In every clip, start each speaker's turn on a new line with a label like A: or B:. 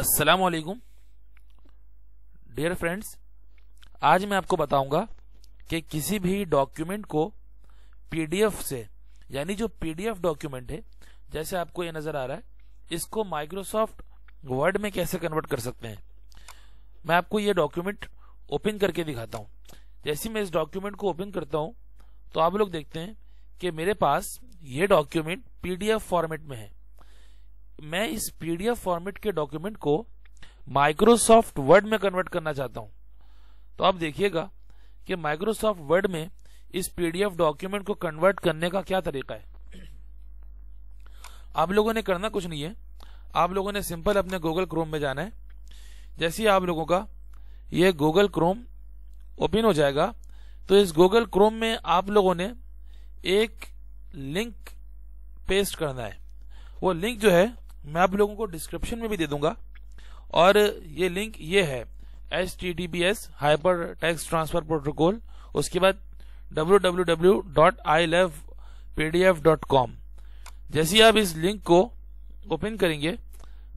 A: अस्सलाम वालेकुम dear friends आज मैं आपको बताऊंगा कि किसी भी डॉक्यूमेंट को पीडीएफ से यानी जो पीडीएफ डॉक्यूमेंट है जैसे आपको ये नजर आ रहा है इसको माइक्रोसॉफ्ट वर्ड में कैसे कन्वर्ट कर सकते हैं मैं आपको ये डॉक्यूमेंट ओपन करके दिखाता हूँ जैसे मैं इस डॉक्यूमेंट को ओपन करता हूँ तो आप लोग देखते हैं कि मेरे पास ये डॉक्यूमेंट पीडीएफ फॉर्मेट में है मैं इस पीडीएफ फॉर्मेट के डॉक्यूमेंट को माइक्रोसॉफ्ट वर्ड में कन्वर्ट करना चाहता हूं तो आप देखिएगा कि माइक्रोसॉफ्ट वर्ड में इस पीडीएफ डॉक्यूमेंट को कन्वर्ट करने का क्या तरीका है आप लोगों ने करना कुछ नहीं है आप लोगों ने सिंपल अपने गूगल क्रोम में जाना है जैसे ही आप लोगों का यह गूगल क्रोम ओपन हो जाएगा तो इस गूगल क्रोम में आप लोगों ने एक लिंक पेस्ट करना है वो लिंक जो है मैं आप लोगों को डिस्क्रिप्शन में भी दे दूंगा और ये लिंक ये है H T D B S hyper text transfer protocol उसके बाद W W W dot I love P D F dot com जैसे आप इस लिंक को ओपन करेंगे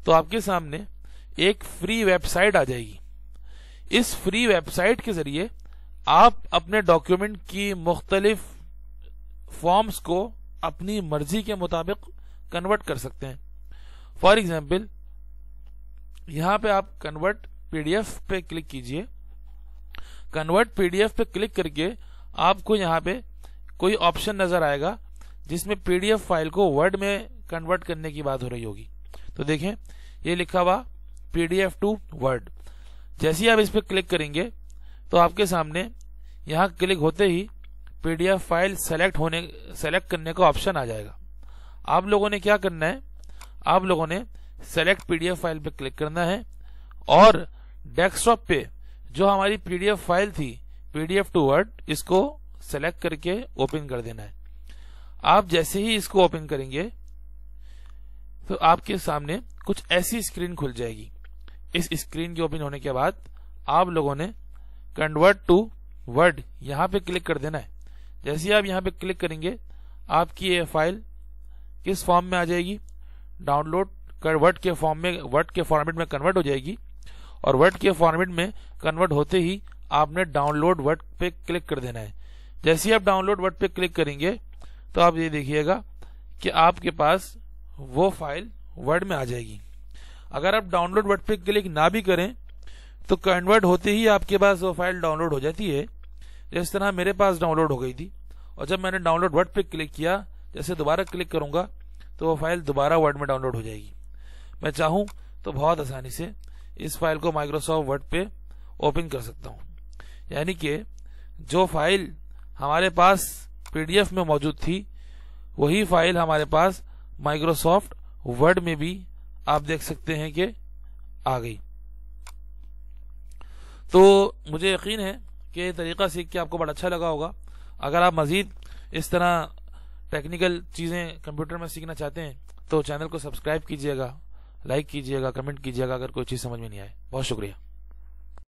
A: तो आपके सामने एक फ्री वेबसाइट आ जाएगी इस फ्री वेबसाइट के जरिए आप अपने डॉक्यूमेंट की मुख्तलिफ फॉर्म्स को अपनी मर्जी के मुताबिक कन्वर्ट कर सकते हैं फॉर एग्जाम्पल यहां पे आप कन्वर्ट पीडीएफ पे क्लिक कीजिए कन्वर्ट पीडीएफ पे क्लिक करके आपको यहाँ पे कोई ऑप्शन नजर आएगा जिसमें पीडीएफ फाइल को वर्ड में कन्वर्ट करने की बात हो रही होगी तो देखें ये लिखा हुआ पीडीएफ टू वर्ड जैसे ही आप इस पर क्लिक करेंगे तो आपके सामने यहाँ क्लिक होते ही पीडीएफ फाइल सेलेक्ट होने सेलेक्ट करने का ऑप्शन आ जाएगा आप लोगों ने क्या करना है आप लोगों ने सेलेक्ट पीडीएफ फाइल पे क्लिक करना है और डेस्कटॉप पे जो हमारी पीडीएफ फाइल थी पीडीएफ टू वर्ड इसको सेलेक्ट करके ओपन कर देना है आप जैसे ही इसको ओपन करेंगे तो आपके सामने कुछ ऐसी स्क्रीन खुल जाएगी इस स्क्रीन के ओपन होने के बाद आप लोगों ने कन्वर्ट टू वर्ड यहां पे क्लिक कर देना है जैसे ही आप यहां पे क्लिक करेंगे आपकी ये फाइल किस फॉर्म में आ जाएगी डाउनलोड कर वर्ड के फॉर्म में वर्ड के फॉर्मेट में कन्वर्ट हो जाएगी और वर्ड के फॉर्मेट में कन्वर्ट होते ही आपने डाउनलोड वर्ड पे क्लिक कर देना है जैसे ही आप डाउनलोड वर्ड पे क्लिक करेंगे तो आप ये देखिएगा कि आपके पास वो फाइल वर्ड में आ जाएगी अगर आप डाउनलोड वर्ड पे क्लिक ना भी करें तो कन्वर्ट होते ही आपके पास वो फाइल डाउनलोड हो जाती है जिस तरह मेरे पास डाउनलोड हो गई थी और जब मैंने डाउनलोड वर्ड पे क्लिक किया जैसे दोबारा क्लिक करूंगा तो वो फाइल दोबारा वर्ड में डाउनलोड हो जाएगी मैं चाहूँ तो बहुत आसानी से इस फाइल को माइक्रोसॉफ्ट वर्ड पे ओपन कर सकता हूँ यानी कि जो फाइल हमारे पास पी में मौजूद थी वही फाइल हमारे पास माइक्रोसॉफ्ट वर्ड में भी आप देख सकते हैं कि आ गई तो मुझे यकीन है कि तरीका सीख के आपको बड़ा अच्छा लगा होगा अगर आप मजीद इस तरह टेक्निकल चीज़ें कंप्यूटर में सीखना चाहते हैं तो चैनल को सब्सक्राइब कीजिएगा लाइक कीजिएगा कमेंट कीजिएगा अगर कोई चीज़ समझ में नहीं आए बहुत शुक्रिया